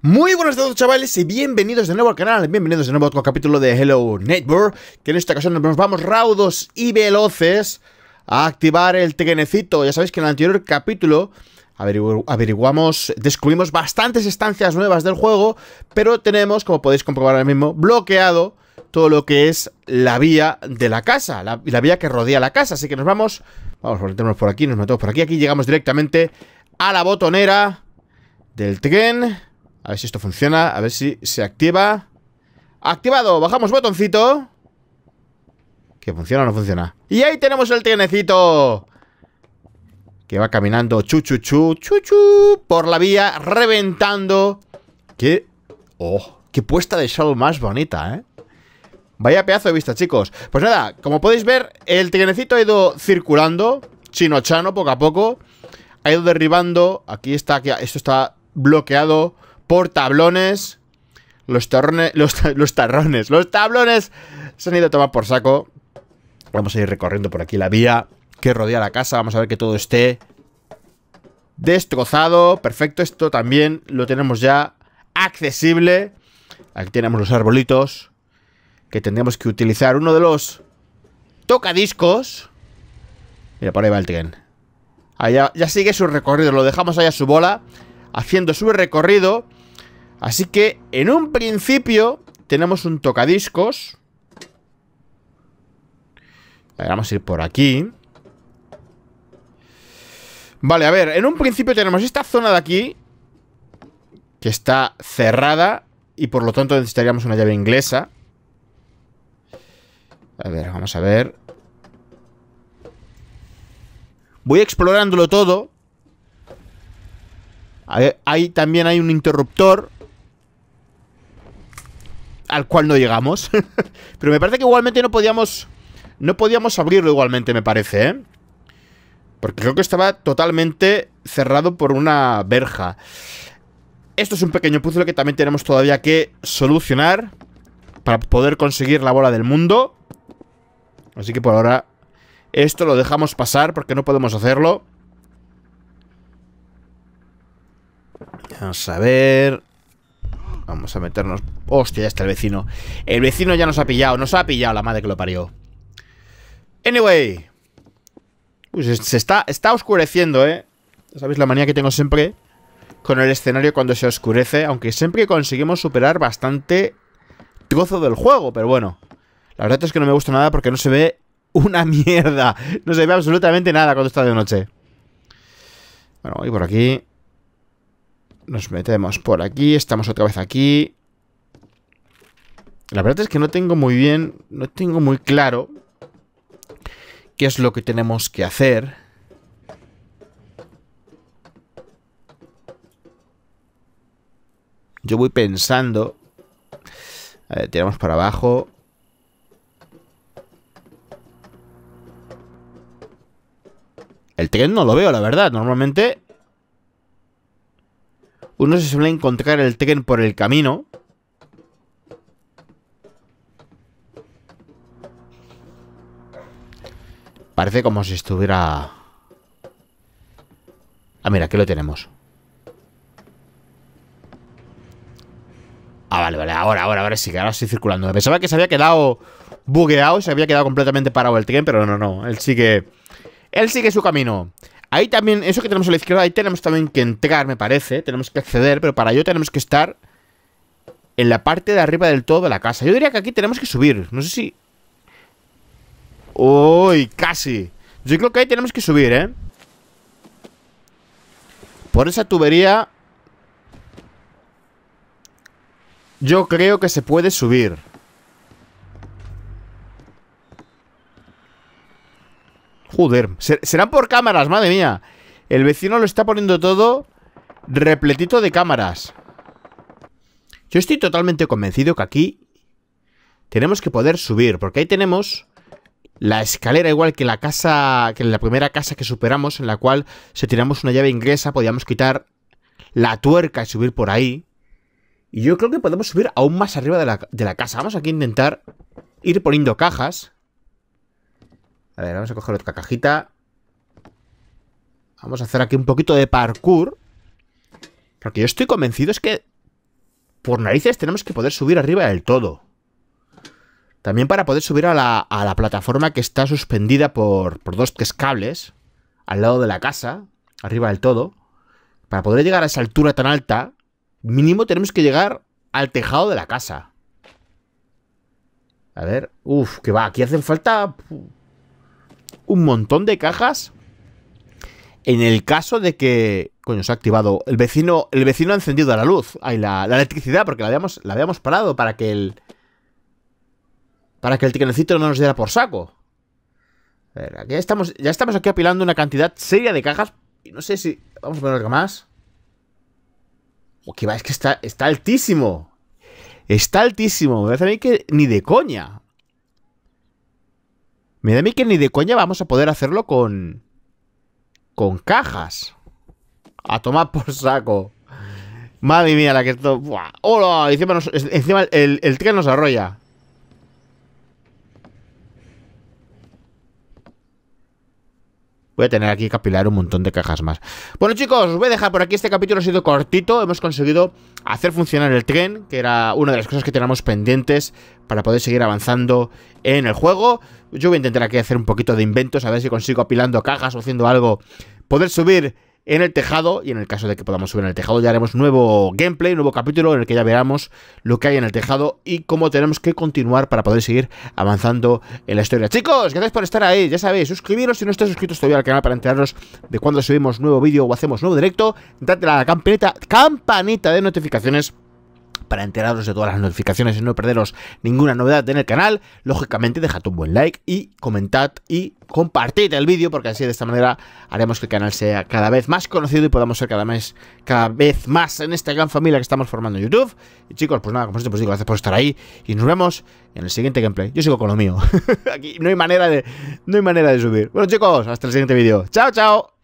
Muy buenas a chavales y bienvenidos de nuevo al canal, bienvenidos de nuevo a otro capítulo de Hello Neighbor Que en esta ocasión nos vamos raudos y veloces a activar el trenecito Ya sabéis que en el anterior capítulo averiguamos, descubrimos bastantes estancias nuevas del juego Pero tenemos, como podéis comprobar ahora mismo, bloqueado todo lo que es la vía de la casa La, la vía que rodea la casa, así que nos vamos, vamos, meternos por aquí, nos metemos por aquí Aquí llegamos directamente a la botonera del tren a ver si esto funciona, a ver si se activa ¡Activado! Bajamos botoncito Que funciona o no funciona Y ahí tenemos el tienecito Que va caminando chuchu chu, chu, chu, Por la vía, reventando ¡Qué... ¡Oh! ¡Qué puesta de sol más bonita, eh! Vaya pedazo de vista, chicos Pues nada, como podéis ver El tienecito ha ido circulando Chino-chano, poco a poco Ha ido derribando Aquí está, esto está bloqueado por tablones. Los, tarrones, los, tarrones, los tablones se han ido a tomar por saco. Vamos a ir recorriendo por aquí la vía que rodea la casa. Vamos a ver que todo esté destrozado. Perfecto, esto también lo tenemos ya accesible. Aquí tenemos los arbolitos que tendríamos que utilizar. Uno de los tocadiscos. Mira, por ahí va el tren. Allá, ya sigue su recorrido. Lo dejamos allá a su bola. Haciendo su recorrido. Así que, en un principio, tenemos un tocadiscos. A ver, vamos a ir por aquí. Vale, a ver, en un principio tenemos esta zona de aquí, que está cerrada, y por lo tanto necesitaríamos una llave inglesa. A ver, vamos a ver. Voy explorándolo todo. Ahí también hay un interruptor al cual no llegamos. Pero me parece que igualmente no podíamos... No podíamos abrirlo igualmente, me parece, ¿eh? Porque creo que estaba totalmente cerrado por una verja. Esto es un pequeño puzzle que también tenemos todavía que solucionar para poder conseguir la bola del mundo. Así que por ahora esto lo dejamos pasar porque no podemos hacerlo. Vamos a ver... Vamos a meternos... Hostia, ya está el vecino. El vecino ya nos ha pillado. Nos ha pillado la madre que lo parió. Anyway. pues se, está, está oscureciendo, ¿eh? sabéis la manía que tengo siempre con el escenario cuando se oscurece. Aunque siempre conseguimos superar bastante trozo del juego. Pero bueno. La verdad es que no me gusta nada porque no se ve una mierda. No se ve absolutamente nada cuando está de noche. Bueno, y por aquí... Nos metemos por aquí, estamos otra vez aquí. La verdad es que no tengo muy bien, no tengo muy claro qué es lo que tenemos que hacer. Yo voy pensando. A ver, tiramos para abajo. El tren no lo veo, la verdad. Normalmente uno se suele encontrar el tren por el camino. Parece como si estuviera... Ah, mira, aquí lo tenemos. Ah, vale, vale, ahora, ahora, ahora sí, que ahora estoy circulando. pensaba que se había quedado bugueado, se había quedado completamente parado el tren, pero no, no, él sigue... Él sigue su camino. Ahí también, eso que tenemos a la izquierda, ahí tenemos también que entrar, me parece. Tenemos que acceder, pero para ello tenemos que estar en la parte de arriba del todo de la casa. Yo diría que aquí tenemos que subir. No sé si... ¡Uy! Casi. Yo creo que ahí tenemos que subir, ¿eh? Por esa tubería... Yo creo que se puede subir. Joder, serán por cámaras, madre mía El vecino lo está poniendo todo repletito de cámaras Yo estoy totalmente convencido que aquí tenemos que poder subir Porque ahí tenemos la escalera igual que la casa, que la primera casa que superamos En la cual si tiramos una llave inglesa podíamos quitar la tuerca y subir por ahí Y yo creo que podemos subir aún más arriba de la, de la casa Vamos aquí a intentar ir poniendo cajas a ver, vamos a coger otra cajita. Vamos a hacer aquí un poquito de parkour. Porque yo estoy convencido es que por narices tenemos que poder subir arriba del todo. También para poder subir a la, a la plataforma que está suspendida por, por dos tres cables al lado de la casa, arriba del todo. Para poder llegar a esa altura tan alta, mínimo tenemos que llegar al tejado de la casa. A ver, Uf, que va, aquí hacen falta un montón de cajas en el caso de que. Coño, se ha activado. El vecino, el vecino ha encendido la luz. Hay la, electricidad, porque la habíamos, la habíamos parado para que el. Para que el ticanecito no nos diera por saco. A aquí estamos, ya estamos aquí apilando una cantidad seria de cajas. Y no sé si. Vamos a poner algo más. O que va, es que está, está altísimo. Está altísimo. Me parece a mí que ni de coña. Me da a mí que ni de coña vamos a poder hacerlo con... Con cajas. A tomar por saco. Madre mía, la que esto... ¡Hola! Encima, el, el tren nos arrolla. Voy a tener aquí que apilar un montón de cajas más. Bueno, chicos, os voy a dejar por aquí. Este capítulo ha sido cortito. Hemos conseguido hacer funcionar el tren, que era una de las cosas que teníamos pendientes para poder seguir avanzando en el juego. Yo voy a intentar aquí hacer un poquito de inventos, a ver si consigo apilando cajas o haciendo algo. Poder subir en el tejado. Y en el caso de que podamos subir en el tejado, ya haremos nuevo gameplay, nuevo capítulo en el que ya veamos lo que hay en el tejado y cómo tenemos que continuar para poder seguir avanzando en la historia. Chicos, gracias por estar ahí. Ya sabéis, suscribiros si no estáis suscritos todavía al canal para enterarnos de cuando subimos nuevo vídeo o hacemos nuevo directo. Date a la campanita, campanita de notificaciones para enteraros de todas las notificaciones y no perderos ninguna novedad en el canal. Lógicamente, dejad un buen like y comentad y compartid el vídeo porque así de esta manera haremos que el canal sea cada vez más conocido y podamos ser cada, mes, cada vez más en esta gran familia que estamos formando en YouTube. Y chicos, pues nada, como siempre os digo, gracias por estar ahí y nos vemos en el siguiente gameplay. Yo sigo con lo mío. Aquí no hay manera de no hay manera de subir. Bueno, chicos, hasta el siguiente vídeo. Chao, chao.